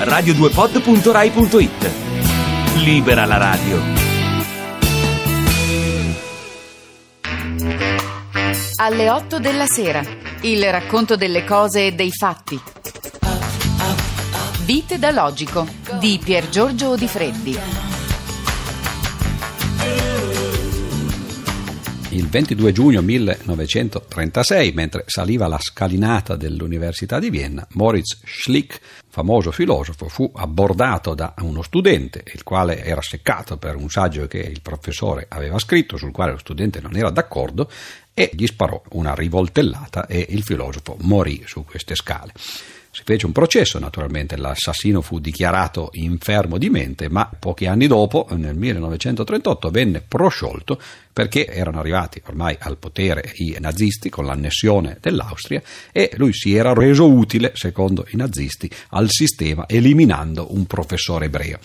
radio2pod.rai.it. Libera la radio. Alle 8 della sera, il racconto delle cose e dei fatti. Vite da logico di Pier Giorgio Di Freddi. il 22 giugno 1936, mentre saliva la scalinata dell'Università di Vienna, Moritz Schlick, famoso filosofo, fu abbordato da uno studente, il quale era seccato per un saggio che il professore aveva scritto, sul quale lo studente non era d'accordo, e gli sparò una rivoltellata e il filosofo morì su queste scale. Si fece un processo, naturalmente l'assassino fu dichiarato infermo di mente, ma pochi anni dopo, nel 1938, venne prosciolto perché erano arrivati ormai al potere i nazisti con l'annessione dell'Austria e lui si era reso utile, secondo i nazisti, al sistema eliminando un professore ebreo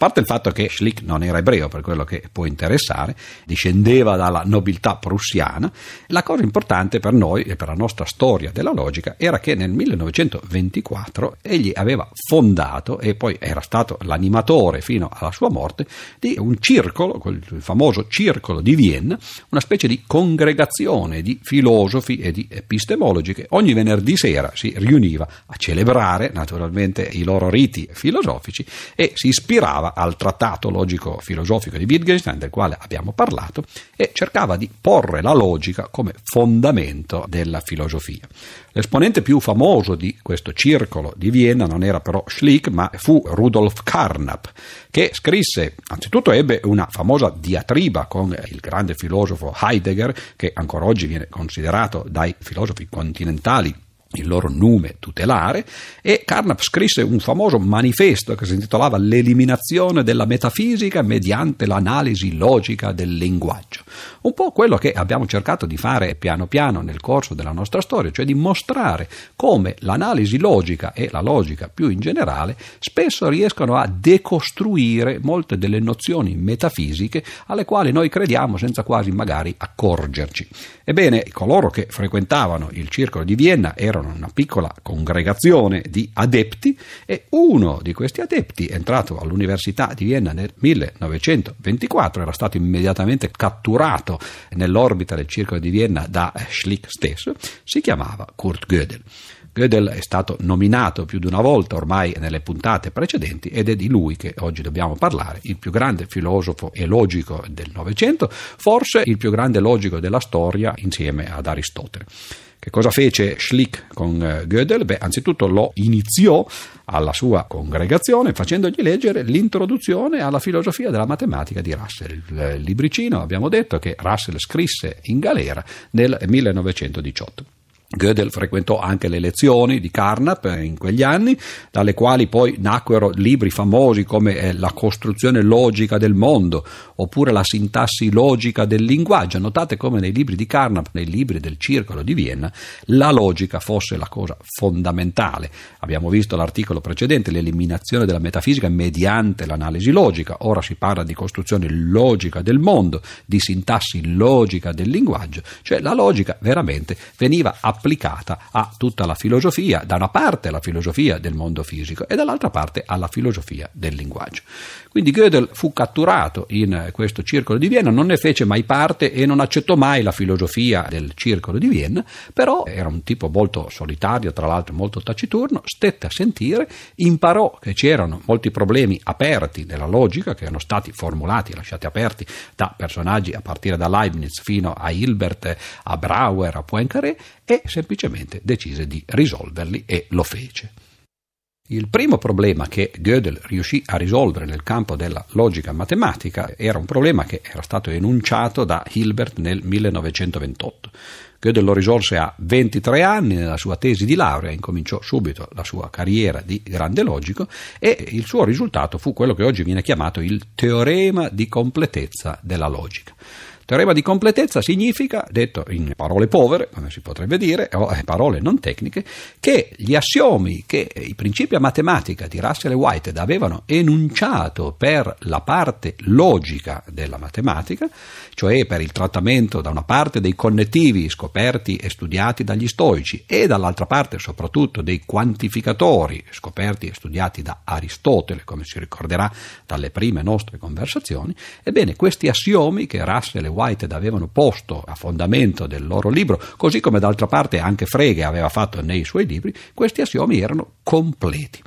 parte il fatto che Schlick non era ebreo, per quello che può interessare, discendeva dalla nobiltà prussiana, la cosa importante per noi e per la nostra storia della logica era che nel 1924 egli aveva fondato e poi era stato l'animatore fino alla sua morte di un circolo, il famoso circolo di Vienna, una specie di congregazione di filosofi e di epistemologi che ogni venerdì sera si riuniva a celebrare naturalmente i loro riti filosofici e si ispirava al trattato logico-filosofico di Wittgenstein, del quale abbiamo parlato, e cercava di porre la logica come fondamento della filosofia. L'esponente più famoso di questo circolo di Vienna non era però Schlick, ma fu Rudolf Carnap, che scrisse, anzitutto ebbe una famosa diatriba con il grande filosofo Heidegger, che ancora oggi viene considerato dai filosofi continentali il loro nome tutelare e Carnap scrisse un famoso manifesto che si intitolava L'eliminazione della metafisica mediante l'analisi logica del linguaggio. Un po' quello che abbiamo cercato di fare piano piano nel corso della nostra storia, cioè di mostrare come l'analisi logica e la logica più in generale spesso riescono a decostruire molte delle nozioni metafisiche alle quali noi crediamo senza quasi magari accorgerci. Ebbene, coloro che frequentavano il circolo di Vienna erano erano una piccola congregazione di adepti e uno di questi adepti, entrato all'Università di Vienna nel 1924, era stato immediatamente catturato nell'orbita del circolo di Vienna da Schlick stesso, si chiamava Kurt Gödel. Gödel è stato nominato più di una volta ormai nelle puntate precedenti ed è di lui che oggi dobbiamo parlare, il più grande filosofo e logico del Novecento, forse il più grande logico della storia insieme ad Aristotele. Che cosa fece Schlick con eh, Gödel? Beh, anzitutto lo iniziò alla sua congregazione facendogli leggere l'introduzione alla filosofia della matematica di Russell, il libricino, abbiamo detto, che Russell scrisse in galera nel 1918. Gödel frequentò anche le lezioni di Carnap eh, in quegli anni, dalle quali poi nacquero libri famosi come eh, La costruzione logica del mondo oppure La sintassi logica del linguaggio. Notate come nei libri di Carnap, nei libri del Circolo di Vienna, la logica fosse la cosa fondamentale. Abbiamo visto l'articolo precedente, l'eliminazione della metafisica mediante l'analisi logica. Ora si parla di costruzione logica del mondo, di sintassi logica del linguaggio, cioè la logica veramente veniva applicata applicata a tutta la filosofia, da una parte alla filosofia del mondo fisico e dall'altra parte alla filosofia del linguaggio. Quindi Gödel fu catturato in questo circolo di Vienna, non ne fece mai parte e non accettò mai la filosofia del circolo di Vienna, però era un tipo molto solitario, tra l'altro molto taciturno, stette a sentire, imparò che c'erano molti problemi aperti della logica che erano stati formulati, lasciati aperti da personaggi a partire da Leibniz fino a Hilbert, a Brauer, a Poincaré e semplicemente decise di risolverli e lo fece. Il primo problema che Gödel riuscì a risolvere nel campo della logica matematica era un problema che era stato enunciato da Hilbert nel 1928. Gödel lo risolse a 23 anni nella sua tesi di laurea, incominciò subito la sua carriera di grande logico e il suo risultato fu quello che oggi viene chiamato il teorema di completezza della logica. Teorema di completezza significa, detto in parole povere, come si potrebbe dire, o eh, parole non tecniche, che gli assiomi che i principi a matematica di Russell e Whitehead avevano enunciato per la parte logica della matematica, cioè per il trattamento da una parte dei connettivi scoperti e studiati dagli stoici e dall'altra parte soprattutto dei quantificatori scoperti e studiati da Aristotele, come si ricorderà dalle prime nostre conversazioni, ebbene questi assiomi che Russell e Whitehead Whitehead avevano posto a fondamento del loro libro, così come d'altra parte anche Frege aveva fatto nei suoi libri, questi assiomi erano completi.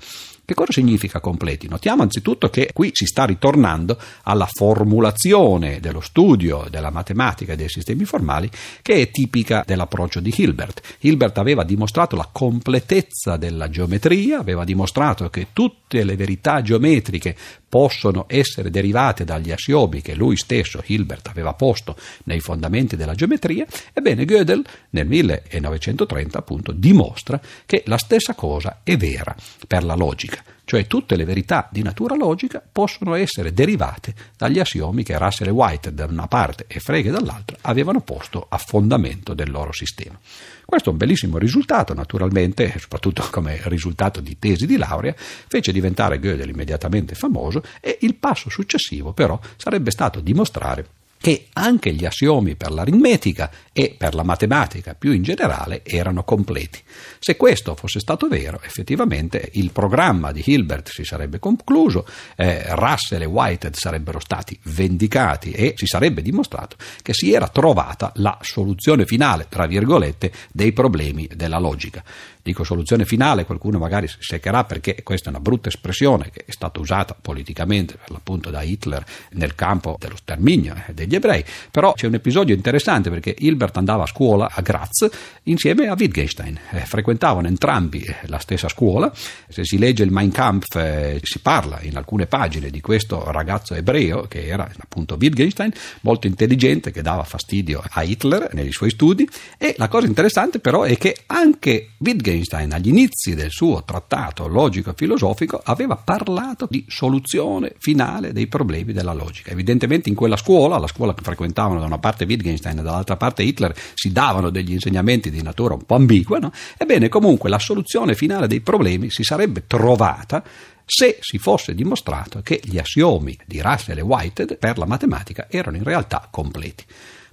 Che cosa significa completi? Notiamo anzitutto che qui si sta ritornando alla formulazione dello studio della matematica e dei sistemi formali che è tipica dell'approccio di Hilbert. Hilbert aveva dimostrato la completezza della geometria, aveva dimostrato che tutte le verità geometriche possono essere derivate dagli assiomi che lui stesso, Hilbert, aveva posto nei fondamenti della geometria, ebbene Gödel nel 1930 appunto dimostra che la stessa cosa è vera per la logica cioè tutte le verità di natura logica possono essere derivate dagli assiomi che Russell e White da una parte e Frege dall'altra avevano posto a fondamento del loro sistema. Questo è un bellissimo risultato, naturalmente, soprattutto come risultato di tesi di laurea, fece diventare Gödel immediatamente famoso e il passo successivo però sarebbe stato dimostrare che anche gli assiomi per l'aritmetica e per la matematica più in generale erano completi. Se questo fosse stato vero, effettivamente il programma di Hilbert si sarebbe concluso, eh, Russell e Whitehead sarebbero stati vendicati e si sarebbe dimostrato che si era trovata la soluzione finale, tra virgolette, dei problemi della logica dico soluzione finale, qualcuno magari si seccherà perché questa è una brutta espressione che è stata usata politicamente per l'appunto da Hitler nel campo dello sterminio eh, degli ebrei, però c'è un episodio interessante perché Hilbert andava a scuola a Graz insieme a Wittgenstein, eh, frequentavano entrambi eh, la stessa scuola, se si legge il Mein Kampf si parla in alcune pagine di questo ragazzo ebreo che era appunto Wittgenstein, molto intelligente che dava fastidio a Hitler nei suoi studi e la cosa interessante però è che anche Wittgenstein Wittgenstein agli inizi del suo trattato logico-filosofico aveva parlato di soluzione finale dei problemi della logica. Evidentemente in quella scuola, la scuola che frequentavano da una parte Wittgenstein e dall'altra parte Hitler, si davano degli insegnamenti di natura un po' ambigua, no? ebbene comunque la soluzione finale dei problemi si sarebbe trovata se si fosse dimostrato che gli assiomi di Russell e Whitehead per la matematica erano in realtà completi.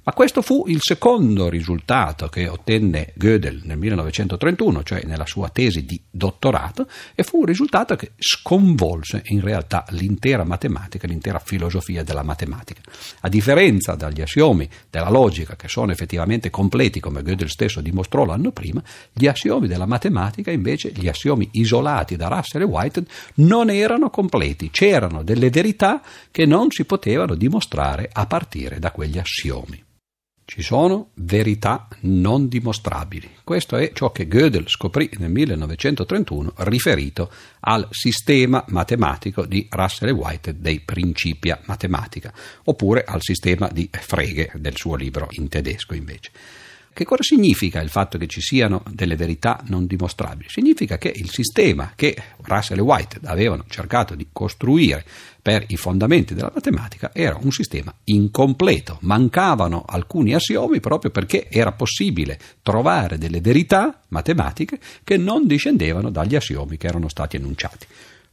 Ma questo fu il secondo risultato che ottenne Gödel nel 1931, cioè nella sua tesi di dottorato, e fu un risultato che sconvolse in realtà l'intera matematica, l'intera filosofia della matematica. A differenza dagli assiomi della logica, che sono effettivamente completi, come Gödel stesso dimostrò l'anno prima, gli assiomi della matematica, invece, gli assiomi isolati da Russell e Whitehead, non erano completi, c'erano delle verità che non si potevano dimostrare a partire da quegli assiomi. Ci sono verità non dimostrabili. Questo è ciò che Gödel scoprì nel 1931 riferito al sistema matematico di Russell e White dei Principia Matematica, oppure al sistema di Frege del suo libro in tedesco invece. Che cosa significa il fatto che ci siano delle verità non dimostrabili? Significa che il sistema che Russell e White avevano cercato di costruire per i fondamenti della matematica era un sistema incompleto, mancavano alcuni assiomi proprio perché era possibile trovare delle verità matematiche che non discendevano dagli assiomi che erano stati enunciati.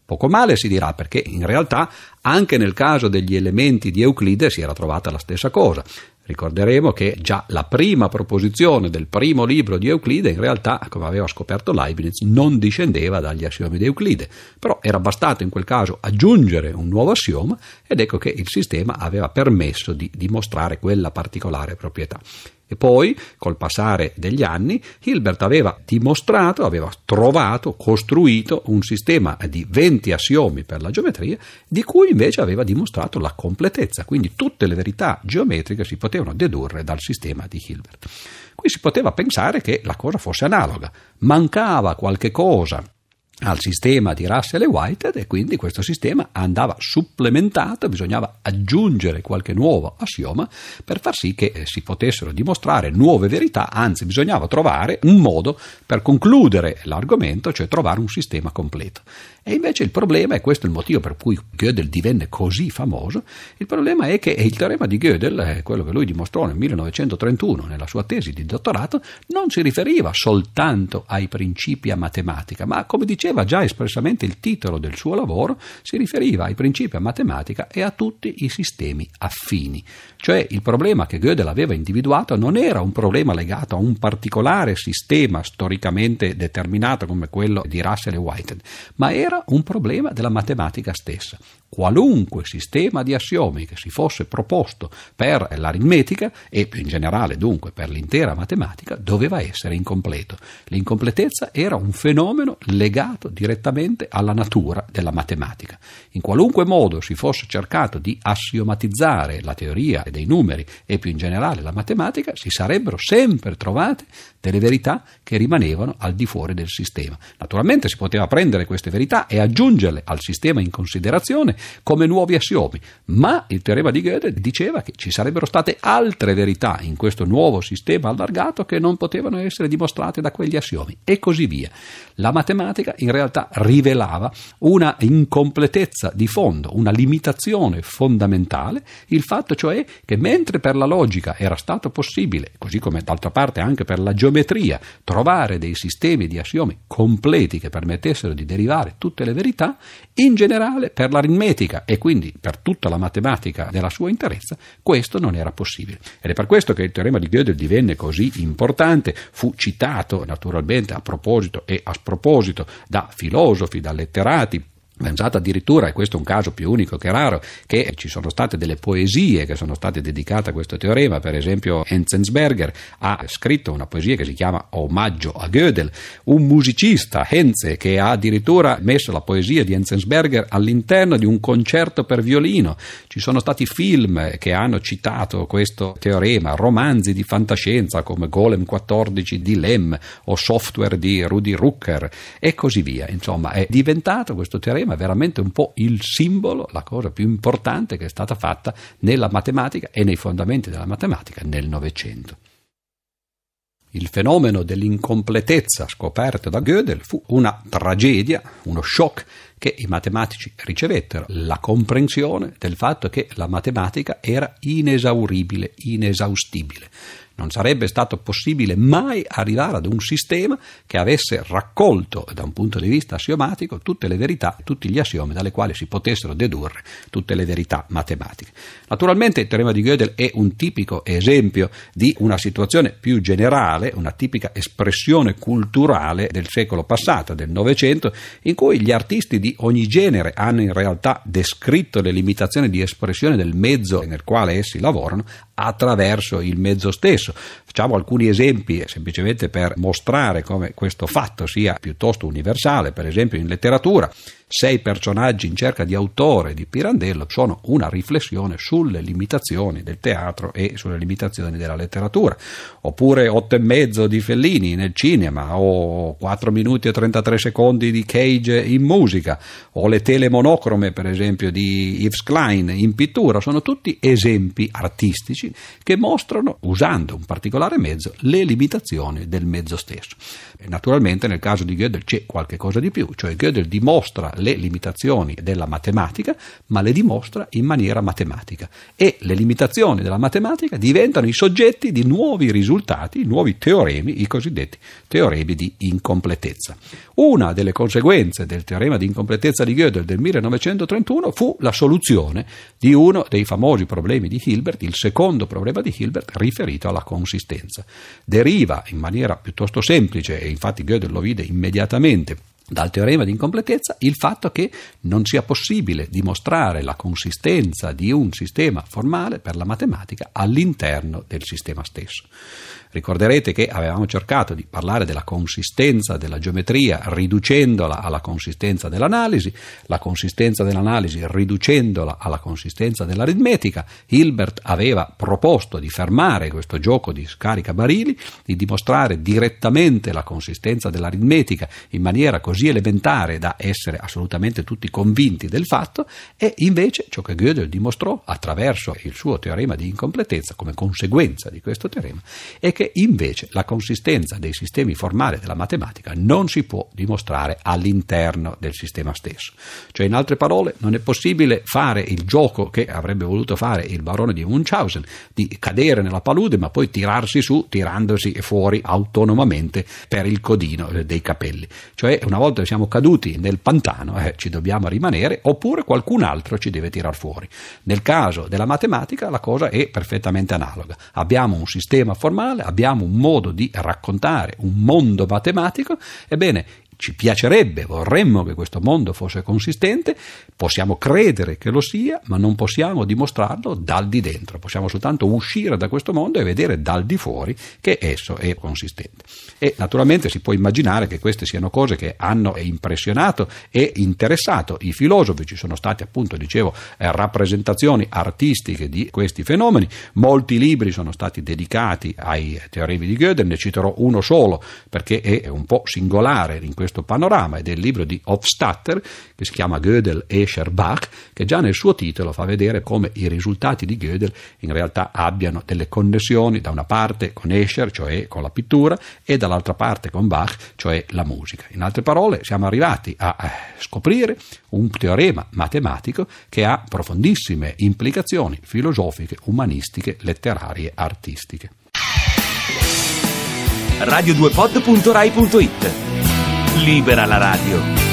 Poco male si dirà perché in realtà anche nel caso degli elementi di Euclide si era trovata la stessa cosa. Ricorderemo che già la prima proposizione del primo libro di Euclide in realtà, come aveva scoperto Leibniz, non discendeva dagli assiomi di Euclide, però era bastato in quel caso aggiungere un nuovo assioma ed ecco che il sistema aveva permesso di dimostrare quella particolare proprietà. E poi, col passare degli anni, Hilbert aveva dimostrato, aveva trovato, costruito un sistema di 20 assiomi per la geometria, di cui invece aveva dimostrato la completezza, quindi tutte le verità geometriche si potevano dedurre dal sistema di Hilbert. Qui si poteva pensare che la cosa fosse analoga, mancava qualche cosa al sistema di Russell e Whitehead e quindi questo sistema andava supplementato, bisognava aggiungere qualche nuovo assioma per far sì che eh, si potessero dimostrare nuove verità, anzi bisognava trovare un modo per concludere l'argomento, cioè trovare un sistema completo. E invece il problema, e questo è il motivo per cui Gödel divenne così famoso, il problema è che il teorema di Gödel, eh, quello che lui dimostrò nel 1931 nella sua tesi di dottorato, non si riferiva soltanto ai principi a matematica, ma come diceva già espressamente il titolo del suo lavoro, si riferiva ai principi a matematica e a tutti i sistemi affini. Cioè il problema che Gödel aveva individuato non era un problema legato a un particolare sistema storicamente determinato come quello di Russell e Whitehead, ma era un problema della matematica stessa. Qualunque sistema di assiomi che si fosse proposto per l'aritmetica e più in generale dunque per l'intera matematica doveva essere incompleto. L'incompletezza era un fenomeno legato direttamente alla natura della matematica. In qualunque modo si fosse cercato di assiomatizzare la teoria parlare dei numeri e più in generale la matematica, si sarebbero sempre trovate delle verità che rimanevano al di fuori del sistema. Naturalmente si poteva prendere queste verità e aggiungerle al sistema in considerazione come nuovi assiomi, ma il teorema di Goethe diceva che ci sarebbero state altre verità in questo nuovo sistema allargato che non potevano essere dimostrate da quegli assiomi e così via. La matematica in realtà rivelava una incompletezza di fondo, una limitazione fondamentale, il fatto cioè che mentre per la logica era stato possibile, così come d'altra parte anche per la geometria, simmetria, trovare dei sistemi di assiomi completi che permettessero di derivare tutte le verità, in generale per l'aritmetica e quindi per tutta la matematica nella sua interezza, questo non era possibile. Ed è per questo che il teorema di Gödel divenne così importante, fu citato naturalmente a proposito e a sproposito da filosofi, da letterati, lanciata addirittura, e questo è un caso più unico che raro, che ci sono state delle poesie che sono state dedicate a questo teorema, per esempio Enzensberger ha scritto una poesia che si chiama Omaggio a Gödel, un musicista, Henze, che ha addirittura messo la poesia di Enzensberger all'interno di un concerto per violino, ci sono stati film che hanno citato questo teorema, romanzi di fantascienza come Golem 14 di Lem o software di Rudy Rucker e così via, insomma è diventato questo teorema teorema è veramente un po' il simbolo, la cosa più importante che è stata fatta nella matematica e nei fondamenti della matematica nel Novecento. Il fenomeno dell'incompletezza scoperto da Gödel fu una tragedia, uno shock che i matematici ricevettero, la comprensione del fatto che la matematica era inesauribile, inesaustibile. Non sarebbe stato possibile mai arrivare ad un sistema che avesse raccolto da un punto di vista assiomatico tutte le verità, tutti gli assiomi dalle quali si potessero dedurre tutte le verità matematiche. Naturalmente il teorema di Gödel è un tipico esempio di una situazione più generale, una tipica espressione culturale del secolo passato, del Novecento, in cui gli artisti di ogni genere hanno in realtà descritto le limitazioni di espressione del mezzo nel quale essi lavorano attraverso il mezzo stesso stesso. Facciamo alcuni esempi eh, semplicemente per mostrare come questo fatto sia piuttosto universale, per esempio in letteratura sei personaggi in cerca di autore di Pirandello sono una riflessione sulle limitazioni del teatro e sulle limitazioni della letteratura. Oppure otto e mezzo di Fellini nel cinema, o 4 minuti e 33 secondi di Cage in musica, o le tele monocrome, per esempio, di Yves Klein in pittura, sono tutti esempi artistici che mostrano, usando un particolare mezzo, le limitazioni del mezzo stesso. E naturalmente nel caso di Gödel c'è qualche cosa di più, cioè Gödel dimostra le limitazioni della matematica, ma le dimostra in maniera matematica. E le limitazioni della matematica diventano i soggetti di nuovi risultati, nuovi teoremi, i cosiddetti teoremi di incompletezza. Una delle conseguenze del teorema di incompletezza di Gödel del 1931 fu la soluzione di uno dei famosi problemi di Hilbert, il secondo problema di Hilbert riferito alla consistenza. Deriva in maniera piuttosto semplice, e infatti Gödel lo vide immediatamente, dal teorema di incompletezza il fatto che non sia possibile dimostrare la consistenza di un sistema formale per la matematica all'interno del sistema stesso. Ricorderete che avevamo cercato di parlare della consistenza della geometria riducendola alla consistenza dell'analisi, la consistenza dell'analisi riducendola alla consistenza dell'aritmetica. Hilbert aveva proposto di fermare questo gioco di scarica barili, di dimostrare direttamente la consistenza dell'aritmetica in maniera così elementare da essere assolutamente tutti convinti del fatto e invece ciò che Gödel dimostrò attraverso il suo teorema di incompletezza come conseguenza di questo teorema è che invece la consistenza dei sistemi formali della matematica non si può dimostrare all'interno del sistema stesso. Cioè, in altre parole, non è possibile fare il gioco che avrebbe voluto fare il barone di Munchausen, di cadere nella palude ma poi tirarsi su tirandosi fuori autonomamente per il codino eh, dei capelli. Cioè, una volta che siamo caduti nel pantano, eh, ci dobbiamo rimanere oppure qualcun altro ci deve tirar fuori. Nel caso della matematica la cosa è perfettamente analoga. Abbiamo un sistema formale, abbiamo abbiamo un modo di raccontare un mondo matematico, ebbene ci piacerebbe, vorremmo che questo mondo fosse consistente, possiamo credere che lo sia, ma non possiamo dimostrarlo dal di dentro, possiamo soltanto uscire da questo mondo e vedere dal di fuori che esso è consistente. E naturalmente si può immaginare che queste siano cose che hanno impressionato e interessato i filosofi, ci sono state appunto, dicevo, eh, rappresentazioni artistiche di questi fenomeni, molti libri sono stati dedicati ai teoremi di Gödel, ne citerò uno solo perché è un po' singolare in questo questo panorama ed è il libro di Hofstadter che si chiama Gödel Escher Bach che già nel suo titolo fa vedere come i risultati di Gödel in realtà abbiano delle connessioni da una parte con Escher, cioè con la pittura, e dall'altra parte con Bach, cioè la musica. In altre parole siamo arrivati a eh, scoprire un teorema matematico che ha profondissime implicazioni filosofiche, umanistiche, letterarie, artistiche radio2pod.rai.it Libera la radio.